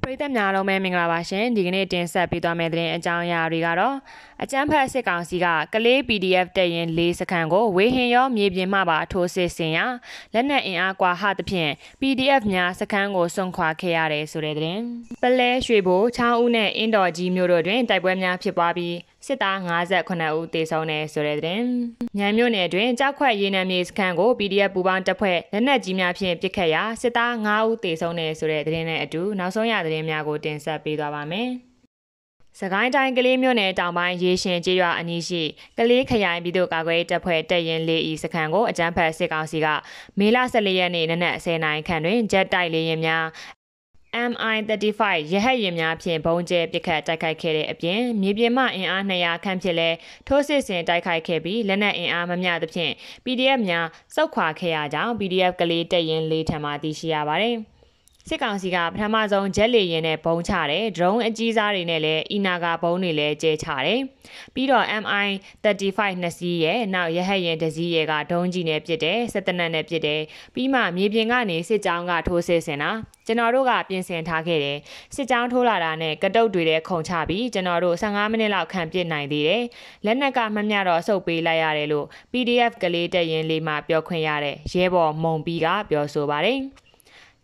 ပရိသတ်များအားလုံးပဲမင်္ဂလာပါရှင်ဒီကနေ့တင်ဆက်ပေးသွားမယ့်သတင်းအကြောင်းအရာတွေကတော့အကြမ်းဖက်စစ်ကောင်စီကကလေး PDF တရင်၄စခန်းကိုဝေဟင်ရောမြေပြင်မှပါထိုးစစ်ဆင်ရာလက်နက်အင်အားကွာဟသဖြင့် PDF များစခန်းကိုစွန့်ခွာခဲ့ရတယ်ဆိုတဲ့သတင်းပလဲရွှေဘိုချောင်းဦးနဲ့အင်းတော်ကြီးမြို့တို့တွင်တိုက်ပွဲများဖြစ်ပွားပြီးစစ်သား58ဦးသေဆုံးတယ်ဆိုတဲ့သတင်း။မြန်မြို့နယ်တွင်ကြောက်ခွက်ရေနံမြေစခန်းကို PDF ပူပေါင်းတပ်ဖွဲ့လက်နက်ကြီးများဖြင့်ပစ်ခတ်ရာစစ်သား5ဦးသေဆုံးတယ်ဆိုတဲ့သတင်းနဲ့အတူနောက်ဆုံးရသတင်းများကိုတင်ဆက်ပေးသွားပါမယ်။စကိုင်းတိုင်းကလေးမြို့နယ်တောင်ပိုင်းရေရှင်ကျေးရွာအနီးရှိကလေးခရိုင်ပြည်သူ့ကာကွယ်တပ်ဖွဲ့တပ်ရင်း၄ဤစခန်းကိုအကြမ်းဖက်စစ်ကောင်စီကမေလ14ရက်နေ့နနက်10:00နာရီခန့်တွင်ဂျက်တိုက်လေယာဉ်များ MI-35 ရဟတ်ယာဉ်များဖြင့်ဘုံကျဲပစ်ခတ်တိုက်ခိုက်ခဲ့တဲ့အပြင်မြေပြင်မှအင်အား200ခန့်ဖြင့်လည်းထိုးစစ်ဆင်တိုက်ခိုက်ခဲ့ပြီးလက်နက်အင်အားမမျှသဖြင့် PDF များစောက်ခွာခဲ့ရကြောင်း PDF ကလေးတပ်ရင်း၄ထံမှသိရှိရပါတယ်။စစ်ကောင်စီကပထမဆုံးဂျက်လေယာဉ်နဲ့ဘုံချတယ်။ drone အကြီးစားတွေနဲ့လည်းအီနာဂါဘုံတွေလည်းကျဲချတယ်။ပြီးတော့ MI 35နှစ်စီးရဲ့နောက်ရဟတ်ယာဉ်တစ်စီးရဲ့ကဒုံးကြီးနဲ့ပစ်တယ်၊စစ်တနက်နဲ့ပစ်တယ်။ပြီးမှမြေပြင်ကနေစစ်ကြောင်းကထိုးစစ်ဆင်တာ။ကျွန်တော်တို့ကပြင်ဆင်ထားခဲ့တယ်။စစ်ကြောင်းထိုးလာတာနဲ့ကတုတ်တွေတဲ့ခုံချပြီးကျွန်တော်တို့15မိနစ်လောက်ခံပစ်နိုင်သေးတယ်။လက်နက်ကမမျှတော့ဆုပ်ပေးလိုက်ရတယ်လို့ PDF ကလေးတက်ရင်လေးမှပြောခွင့်ရတဲ့ရဲဘော်မုံပြီးကပြောဆိုပါတယ်။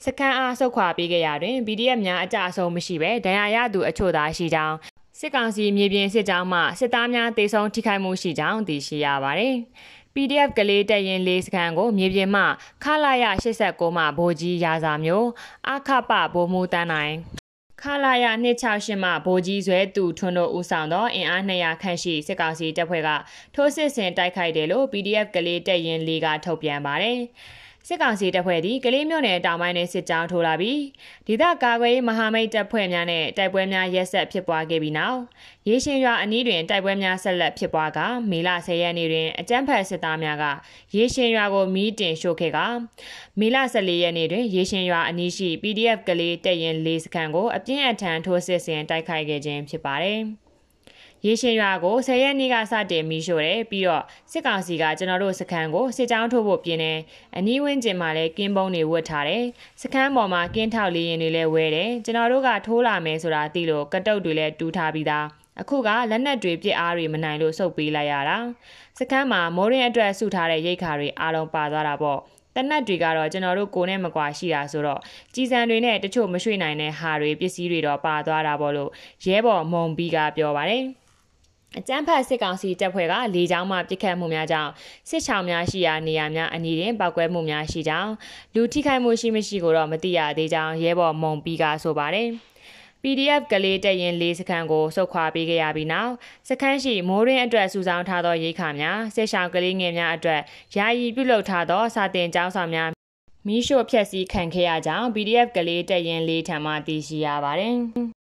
စခန်းအားဆုတ်ခွာပေးခဲ့ရာတွင် BDF များအကြအဆုံးမရှိဘဲဒဏ်ရာရသူအချို့သာရှိကြောင်းစစ်ကောင်စီမြေပြင်စစ်ကြောင်းမှစစ်သားများတေဆုံးထိခိုက်မှုရှိကြောင်းသိရှိရပါသည် PDF ကလေးတက်ရင်လေးစခန်းကိုမြေပြင်မှခလာရ89မှဗိုလ်ကြီးရာစာမျိုးအခပဗိုလ်မှူးတန်းနိုင်ခလာရ268မှဗိုလ်ကြီးဇွဲသူထွန်းတို့ဦးဆောင်သောအင်အား200ခန့်ရှိစစ်ကောင်စီတပ်ဖွဲ့ကထိုးစစ်ဆင်တိုက်ခိုက်တယ်လို့ PDF ကလေးတက်ရင်လေးကထုတ်ပြန်ပါတယ်။စစ်ကောင်စီတပ်ဖွဲ့သည်ကလေးမြို့နယ်တောင်ပိုင်းတွင်စစ်ကြောင်းထိုးလာပြီးဒေသကာကွယ်ရေးမဟာမိတ်တပ်ဖွဲ့များနဲ့တိုက်ပွဲများရက်ဆက်ဖြစ်ပွားခဲ့ပြီးနောက်ရေရှင်ရွာအနီးတွင်တိုက်ပွဲများဆက်လက်ဖြစ်ပွားကမေလ10ရက်နေ့တွင်အကြမ်းဖက်စစ်သားများကရေရှင်ရွာကိုမီးတင်ရှို့ခဲ့ကမေလ14ရက်နေ့တွင်ရေရှင်ရွာအနီးရှိ PDF ကလေးတပ်ရင်း၄စခန်းကိုအပြင်းအထန်ထိုးစစ်ဆင်တိုက်ခိုက်ခဲ့ခြင်းဖြစ်ပါတယ်။ရေရှင်ရွာကို10ရက်နေ့ကစတင်မီးရှို့တယ်ပြီးတော့စစ်ကောင်စီကကျွန်တော်တို့စခန်းကိုစစ်ကြောင်းထိုးဖို့ပြင်တယ်အနီးဝန်းကျင်မှာလည်းကင်းပုံးတွေဝတ်ထားတယ်စခန်းပေါ်မှာကင်းထောက်လေရင်တွေလည်းဝဲတယ်ကျွန်တော်တို့ကထိုးလာမယ်ဆိုတာသိလို့ကတုတ်တွေလည်းတူးထားပြီးသားအခုကလက်နက်တွေပြစ်အားတွေမနိုင်လို့စုပ်ပေးလိုက်ရတာစခန်းမှာမိုးရင်အတွက်စုထားတဲ့ရိတ်ခါတွေအားလုံးပါသွားတာပေါ့တနတ်တွေကတော့ကျွန်တော်တို့ကိုနဲ့မကွာရှိတာဆိုတော့ကြည်စံတွေနဲ့တချို့မရွှေ့နိုင်တဲ့ဟာတွေပစ္စည်းတွေတော့ပါသွားတာပေါ့လို့ရဲဘော်မုံဘီကပြောပါတယ်။အကြမ်းဖက်စစ်ကောင်စီတပ်ဖွဲ့ကလေကြောင်းမှပစ်ခတ်မှုများကြောင့်စစ်ချောင်းများရှိရာနေရာများအနီးတွင်ပောက်ကွဲမှုများရှိကြောင်းလူထိခိုက်မှုရှိမရှိကိုတော့မသိရသေးကြောင်းရဲဘော်မုံပြီးကဆိုပါတယ်။ PDF ကလေးတက်ရင်၄စခန်းကိုစုခွာပေးခဲ့ရပြီးနောက်စခန်းရှိမိုးရင်းအတွက်စုဆောင်းထားသောရိခါများစစ်ဆောင်ကလေးငယ်များအတွက်ယာယီပြုလုပ်ထားသောစာတင်ကျောင်းဆောင်များမီးရှို့ဖျက်ဆီးခံခဲ့ရကြောင်း PDF ကလေးတက်ရင်၄ထံမှသိရှိရပါတယ်။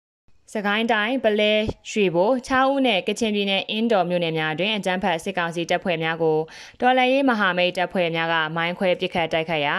စကိုင်းတိုင်းပလဲရွှေဘိုချောင်းဦးနဲ့ကချင်ပြည်နယ်အင်းတော်မြို့နယ်များတွင်အကြမ်းဖက်စစ်ကောင်စီတပ်ဖွဲ့များကိုတော်လှန်ရေးမဟာမိတ်တပ်ဖွဲ့များကမိုင်းခွဲပစ်ခတ်တိုက်ခတ်ရာ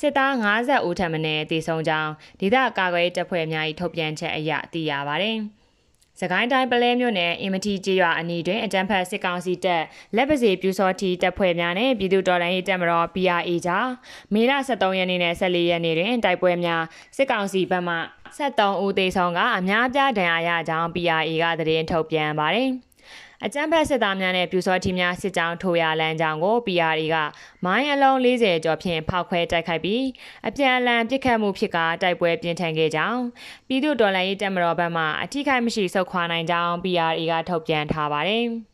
စစ်သား50ဦးထပ်မံတေဆုံးကြောင်းဒေသကာကွယ်တပ်ဖွဲ့များ၏ထုတ်ပြန်ချက်အရသိရပါသည်။စကိုင်းတိုင်းပလဲမြို့နယ်အင်မတီကျေးရွာအနီးတွင်အကြမ်းဖက်စစ်ကောင်စီတပ်လက်ပစီပြူစောတီတပ်ဖွဲ့များနှင့်ပြည်သူတော်လှန်ရေးတပ်မတော် PRA ကြားမေလ23ရက်နေ့နဲ့14ရက်နေ့တွင်တိုက်ပွဲများစစ်ကောင်စီဘက်မှ73ဦးသေဆုံးကအများပြားဒဏ်ရာရကြောင်း PRA ကသတင်းထုတ်ပြန်ပါတယ်။အကြမ်းဖက်စစ်သားများနဲ့ပြူစောထီများစစ်ကြောင်းထိုးရလမ်းကြောင်းကို PRA ကမိုင်းအလုံး40ကျော်ဖြင့်ဖောက်ခွဲတိုက်ခိုက်ပြီးအပြန်အလှန်ပစ်ခတ်မှုဖြစ်ကာတိုက်ပွဲပြင်းထန်ခဲ့ကြောင်းပြည်သူ့တော်လှန်ရေးတပ်မတော်ဘက်မှအထိခိုက်မရှိဆုတ်ခွာနိုင်ကြောင်း PRA ကထုတ်ပြန်ထားပါတယ်။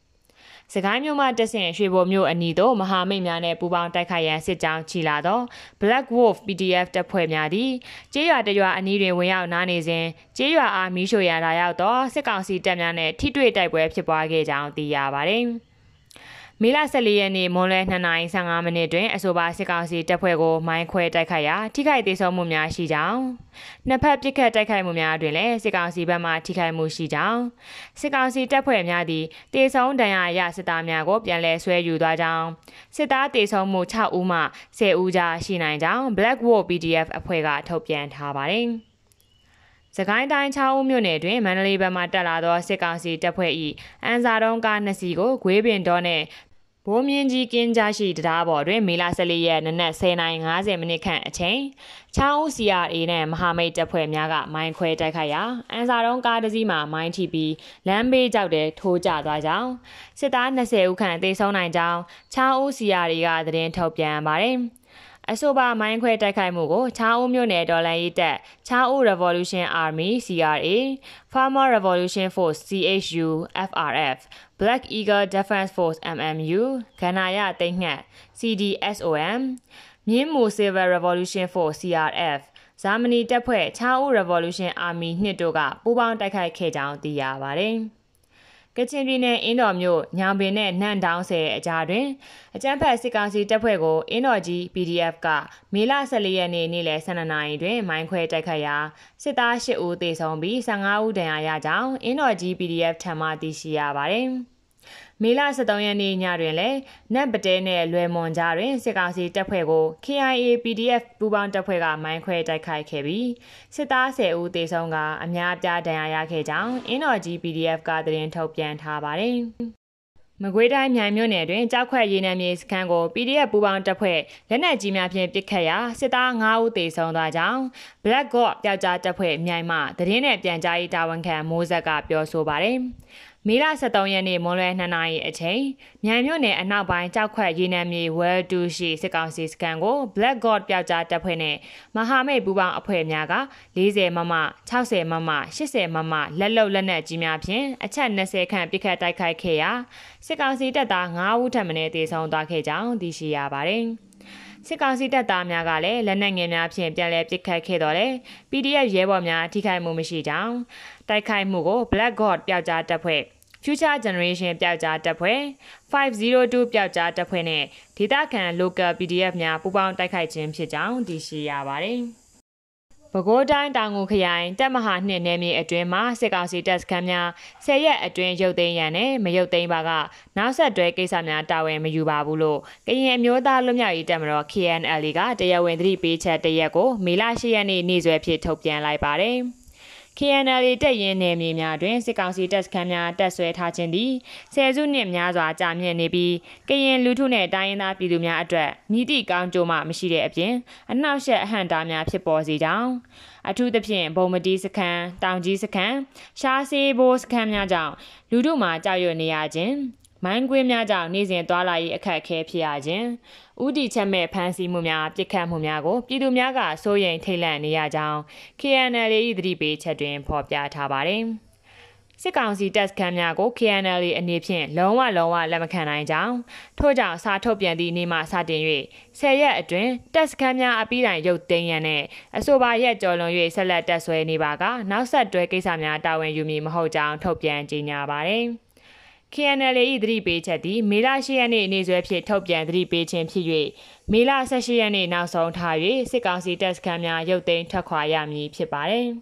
စကိုင်းမြို့မှတက်ဆင်ရွှေဘိုမြို့အနီးသို့မဟာမိတ်များနဲ့ပူးပေါင်းတိုက်ခိုက်ရန်စစ်ကြောင်းချီလာသော Black Wolf PDF တပ်ဖွဲ့များသည်ကျေးရွာတရွာအနီးတွင်ဝင်ရောက်နားနေစဉ်ကျေးရွာအားမီးရှို့ရာလာရောက်သောစစ်ကောင်စီတပ်များနဲ့ထိတွေ့တိုက်ပွဲဖြစ်ပွားခဲ့ကြောင်းသိရပါသည်။မေလ14ရက်နေ့မွန်လွဲ2:55မိနစ်တွင်အဆိုပါစစ်ကောင်စီတပ်ဖွဲ့ကိုမိုင်းခွဲတိုက်ခိုက်ရာထိခိုက်ဒေဆုံးမှုများရှိကြောင်းနှစ်ဖက်ပစ်ခတ်တိုက်ခိုက်မှုများတွင်လည်းစစ်ကောင်စီဘက်မှထိခိုက်မှုရှိကြောင်းစစ်ကောင်စီတပ်ဖွဲ့များသည်ဒေဆုံးဒဏ်ရာရစစ်သားများကိုပြန်လည်ဆွဲယူသွားကြောင်းစစ်သားဒေဆုံးမှု6ဦးမှ10ဦးကြားရှိနိုင်ကြောင်း Blackwood PDF အဖွဲ့ကထုတ်ပြန်ထားပါတယ်စကိုင်းတိုင်းချောင်းဦးမြို့နယ်တွင်မန္တလေးဘက်မှတက်လာသောစစ်ကောင်စီတပ်ဖွဲ့၏အန်စာတုံးကားနှစ်စီးကိုဂွေးပင်တော်နှင့်ဝိုးမြင်းကြီးကင်းကြရှိတရားပေါ်တွင်မေလ14ရက်နနက်10:50မိနစ်ခန့်အချိန်ချောင်း CRA နဲ့မဟာမိတ်တပ်ဖွဲ့များကမိုင်းခွဲတိုက်ခိုက်ရာအန်စာတုံးကားတစ်စီးမှာမိုင်းထိပြီးလမ်းဘေးကြောက်တဲ့ထိုးကျသွားကြောင်းစစ်သား20ဦးခန့်သေဆုံးနိုင်ကြောင်းချောင်း CRA ကသတင်းထုတ်ပြန်ပါတယ်။အဆိုပါမိုင်းခွဲတိုက်ခိုက်မှုကိုချားအိုးမြို့နယ်ဒေါ်လန်ရေးတပ်ချားအိုး Revolution Army CRA Farmer Revolution Force CHU FRF Black Eagle Defense Force MMU ခန္ဓာရတိတ်ငှက် CDSOM မြင်းမူ Civil Revolution Force CRF ဂျာမနီတပ်ဖွဲ့ချားအိုး Revolution Army နှစ်တို့ကပူးပေါင်းတိုက်ခိုက်ခဲ့ကြောင်းသိရပါတယ်။ကချင်ပြည်နယ်အင်းတော်မြို့ညောင်ပင်နဲ့နန့်တောင်းဆယ်အကြားတွင်အကြမ်းဖက်စစ်ကောင်စီတပ်ဖွဲ့ကိုအင်းတော်ကြီး PDF ကမေလ14ရက်နေ့နေ့လယ်12နာရီတွင် မိုင်းခွဲတိုက်ခတ်ရာစစ်သား8ဦးသေဆုံးပြီး15ဦးဒဏ်ရာရကြောင်းအင်းတော်ကြီး PDF ထံမှသိရှိရပါသည်။မေလ23ရက်နေ့ညတွင်လည်းနတ်ပတဲနှင့်လွယ်မွန်ကြားတွင်စစ်ကောင်စီတပ်ဖွဲ့ကို KIA PDF ပူးပေါင်းတပ်ဖွဲ့ကမိုင်းခွဲတိုက်ခိုက်ခဲ့ပြီးစစ်သား10ဦးသေဆုံးကအများအပြားဒဏ်ရာရခဲ့ကြောင်းအင်းတော်ကြီး PDF ကသတင်းထုတ်ပြန်ထားပါတယ်မကွေးတိုင်းမြိုင်မြို့နယ်တွင်ကြောက်ခွက်ရေနံမြေစခန်းကို PDF ပူးပေါင်းတပ်ဖွဲ့လက်နက်ကြီးများဖြင့်ပစ်ခတ်ရာစစ်သား5ဦးသေဆုံးသွားကြောင်း Black God ပျောက်ကြားတပ်ဖွဲ့မြိုင်မှသတင်းနဲ့ပြန်ကြားရေးတာဝန်ခံမိုးဇက်ကပြောဆိုပါတယ်။မေလ23ရက်နေ့မွန်လွယ်2နာရီအချိန်မြန်မြို့နယ်အနောက်ပိုင်းကြောက်ခွက်ရေနံမြေဝဲတူရှိစစ်ကောင်စီစခန်းကို Black God ပျောက်ကြားတပ်ဖွဲ့နဲ့မဟာမိတ်ပူးပေါင်းအဖွဲ့များက40မမ60မမ80မမလက်လုံလက်နက်ကြီးများဖြင့်အချက်20ခန့်ပစ်ခတ်တိုက်ခိုက်ခဲ့ရာစစ်ကောင်စီတပ်သား9ဦးထပ်မံတေဆုံးသွားခဲ့ကြောင်းသိရှိရပါတယ်။စစ်ကောင်စီတပ်သားများကလည်းလက်နက်ငယ်များဖြင့်ပြန်လည်ပစ်ခတ်ခဲ့တော်တယ် PDF ရဲဘော်များထိခိုက်မှုမရှိကြောင်းတိုက်ခိုက်မှုကို Black God ပျောက်ကြားတပ်ဖွဲ့ Future Generation ပျောက်ကြားတပ်ဖွဲ့502ပျောက်ကြားတပ်ဖွဲ့နဲ့ဒေသခံ Local PDF များပူးပေါင်းတိုက်ခိုက်ခြင်းဖြစ်ကြောင်းသိရှိရပါတယ်ပဲခူးတိုင်းတောင်ကုန်ခရိုင်တက်မဟာနှစ်နယ်မြေအတွင်းမှာစစ်ကောင်စီတပ်စခန်းများဆယ်ရက်အတွင်းရုပ်သိမ်းရန်နဲ့မရုပ်သိမ်းပါကနောက်ဆက်တွဲကိစ္စများတာဝန်မယူပါဘူးလို့ကရင်အမျိုးသားလွတ်မြောက်ရေးတပ်မတော် KNL ကတရားဝင်သတိပေးချက်တရက်ကိုမေလ၈ရက်နေ့နေ့စွဲဖြင့်ထုတ်ပြန်လိုက်ပါတယ်။ KNL တက်ရင်နယ်မြေများတွင်စစ်ကောင်စီတပ်စခန်းများတက်ဆွဲထားခြင်းသည်ဆယ်စုနှစ်များစွာကြာမြင့်နေပြီးကရင်လူထုနှင့်တိုင်းရင်းသားပြည်သူများအတွက်မိတိကောင်းကြိုးမှမရှိတဲ့အပြင်အနှောက်အယှက်အဟန့်တားများဖြစ်ပေါ်စေကြောင်းအထူးသဖြင့်ဘုံမတီစခန်းတောင်ကြီးစခန်းရှားစေးဘိုးစခန်းများကြောင့်လူထုမှာကြောက်ရွံ့နေရခြင်းမိုင်းခွေးများကြောင့်နေ့စဉ်သွားလာရေးအခက်အခဲဖြစ်ရခြင်းဥတီချက်မဲ့ဖမ်းဆီးမှုများပြစ်ခတ်မှုများကိုပြည်သူများကစိုးရိမ်ထိတ်လန့်နေရကြောင်း KNL ၏သတိပေးချက်တွင်ဖော်ပြထားပါသည်စစ်ကောင်စီတပ်စခန်းများကို KNL အနေဖြင့်လုံးဝလုံးဝလက်မခံနိုင်ကြောင်းထို့ကြောင့်စာထုတ်ပြန်သည့်နေ့မှစတင်၍ဆယ်ရက်အတွင်းတပ်စခန်းများအပိတိုင်ရုပ်သိမ်းရန်နှင့်အဆိုပါရက်ကြော်လွန်၍ဆက်လက်တပ်ဆွဲနေပါကနောက်ဆက်တွဲကိစ္စများတာဝန်ယူမည်မဟုတ်ကြောင်းထုတ်ပြန်ကြေညာပါသည်။ KNLA ၏သတိပေးချက်သည် မေလ၈ရက်နေ့နေ့စွဲဖြင့်ထုတ်ပြန်သတိပေးခြင်းဖြစ်၍မေလ၁၈ရက်နေ့နောက်ဆုံးထား၍စစ်ကောင်စီတပ်စခန်းများရုတ်သိမ်းထွက်ခွာရမည်ဖြစ်ပါသည်။